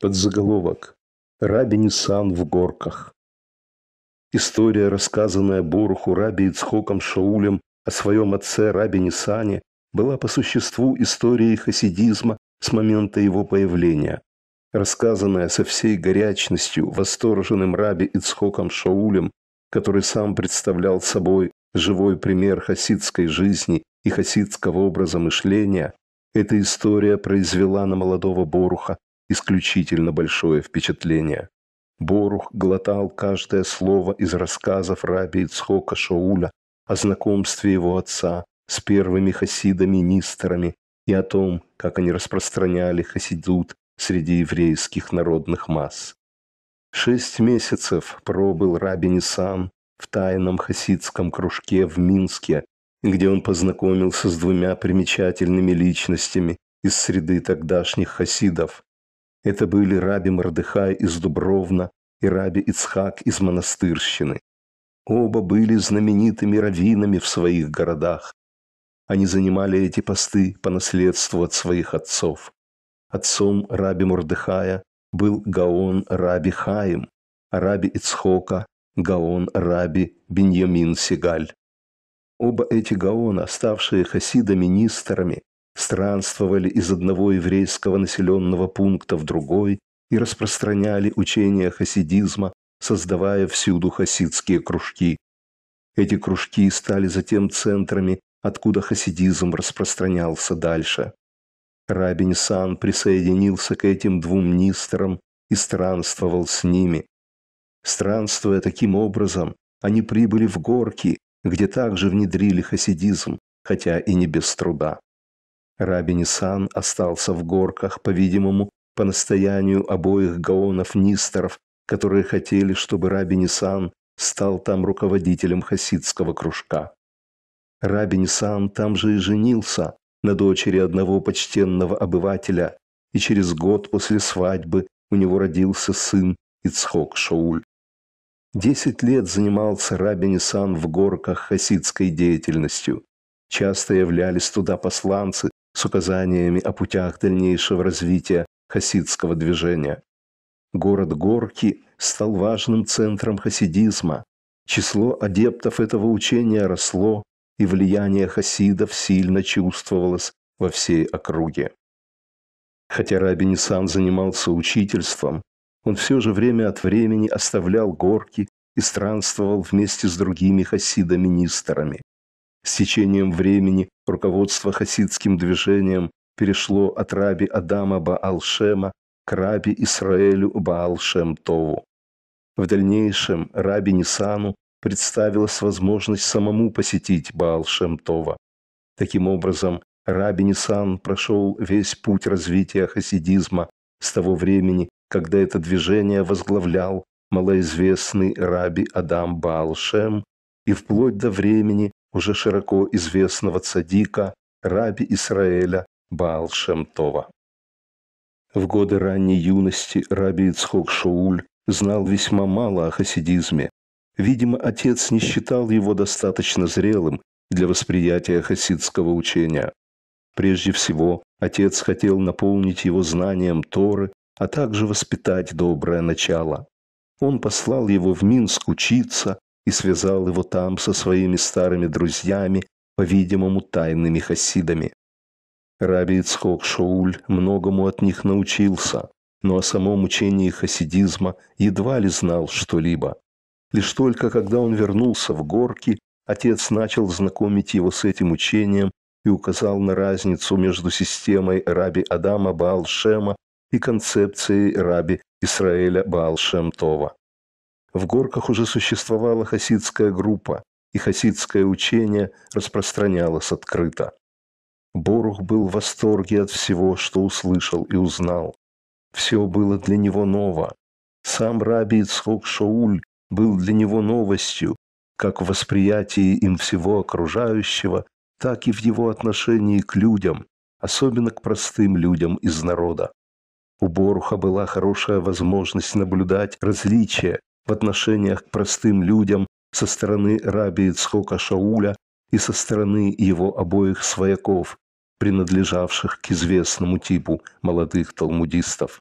Под заголовок Раби Нисан в горках. История, рассказанная Боруху Раби Ицхоком Шаулем о своем отце Раби Нисане, была по существу историей хасидизма с момента его появления. Рассказанная со всей горячностью восторженным Раби Ицхоком Шаулем, который сам представлял собой живой пример хасидской жизни и хасидского образа мышления, эта история произвела на молодого Боруха исключительно большое впечатление. Борух глотал каждое слово из рассказов раби Ицхока Шауля о знакомстве его отца с первыми хасидами министрами и о том, как они распространяли хасидут среди еврейских народных масс. Шесть месяцев пробыл Раби Нисан в тайном хасидском кружке в Минске, где он познакомился с двумя примечательными личностями из среды тогдашних хасидов это были раби Мордыхай из Дубровна и раби Ицхак из Монастырщины. Оба были знаменитыми раввинами в своих городах. Они занимали эти посты по наследству от своих отцов. Отцом раби Мордыхая был Гаон раби Хаим, а раби Ицхока – Гаон раби Беньямин Сигаль. Оба эти гаона, ставшие хасидами министрами странствовали из одного еврейского населенного пункта в другой и распространяли учение хасидизма, создавая всюду хасидские кружки. Эти кружки стали затем центрами, откуда хасидизм распространялся дальше. Рабин Сан присоединился к этим двум нистерам и странствовал с ними. Странствуя таким образом, они прибыли в горки, где также внедрили хасидизм, хотя и не без труда. Рабиниссан остался в горках, по-видимому, по настоянию обоих гаонов-нисторов, которые хотели, чтобы Рабиниссан стал там руководителем хасидского кружка. Рабиниссан там же и женился на дочери одного почтенного обывателя, и через год после свадьбы у него родился сын Ицхок Шауль. Десять лет занимался Рабиниссан в горках хасидской деятельностью. Часто являлись туда посланцы с указаниями о путях дальнейшего развития хасидского движения. Город Горки стал важным центром хасидизма. Число адептов этого учения росло, и влияние хасидов сильно чувствовалось во всей округе. Хотя Раби Нисан занимался учительством, он все же время от времени оставлял горки и странствовал вместе с другими хасидами-министрами. С течением времени руководство хасидским движением перешло от раби Адама Баалшема к раби Исраэлю Баалшем-Тову. В дальнейшем раби Нисану представилась возможность самому посетить Баалшем-Това. Таким образом, раби Нисан прошел весь путь развития хасидизма с того времени, когда это движение возглавлял малоизвестный раби Адам Баалшем и вплоть до времени уже широко известного цадика, раби Исраэля Баал-Шемтова. В годы ранней юности раби Ицхок Шауль знал весьма мало о хасидизме. Видимо, отец не считал его достаточно зрелым для восприятия хасидского учения. Прежде всего, отец хотел наполнить его знанием Торы, а также воспитать доброе начало. Он послал его в Минск учиться, и связал его там со своими старыми друзьями, по-видимому, тайными хасидами. Раби Ицхок Шауль многому от них научился, но о самом учении хасидизма едва ли знал что-либо. Лишь только когда он вернулся в горки, отец начал знакомить его с этим учением и указал на разницу между системой раби Адама Баалшема и концепцией раби Исраэля Баалшемтова. В горках уже существовала хасидская группа, и хасидское учение распространялось открыто. Борух был в восторге от всего, что услышал и узнал. Все было для него ново. Сам Раби Ицхок Шауль был для него новостью, как в восприятии им всего окружающего, так и в его отношении к людям, особенно к простым людям из народа. У Боруха была хорошая возможность наблюдать различия в отношениях к простым людям со стороны раби Ицхока Шауля и со стороны его обоих свояков, принадлежавших к известному типу молодых талмудистов.